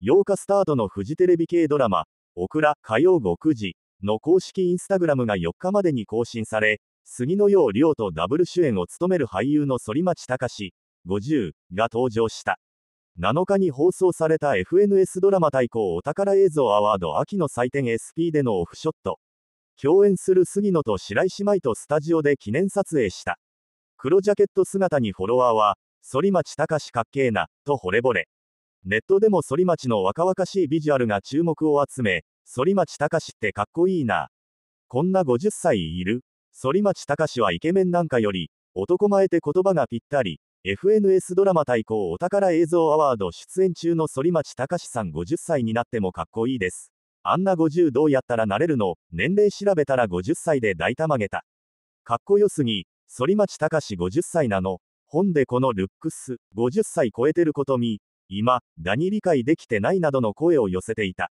8日スタートのフジテレビ系ドラマ、オクラ火曜午9時の公式インスタグラムが4日までに更新され、杉野陽亮とダブル主演を務める俳優の反町隆史、50が登場した。7日に放送された FNS ドラマ対抗お宝映像アワード秋の祭典 SP でのオフショット。共演する杉野と白石舞とスタジオで記念撮影した。黒ジャケット姿にフォロワーは、反町隆史かっけえな、と惚れ惚れ。ネットでも反町の若々しいビジュアルが注目を集め、反町隆ってかっこいいな。こんな50歳いる反町隆はイケメンなんかより、男前って言葉がぴったり、FNS ドラマ対抗お宝映像アワード出演中の反町隆さん50歳になってもかっこいいです。あんな50どうやったらなれるの年齢調べたら50歳で大たまげた。かっこよすぎ、反町隆50歳なの。本でこのルックス、50歳超えてること見。今、だに理解できてないなどの声を寄せていた。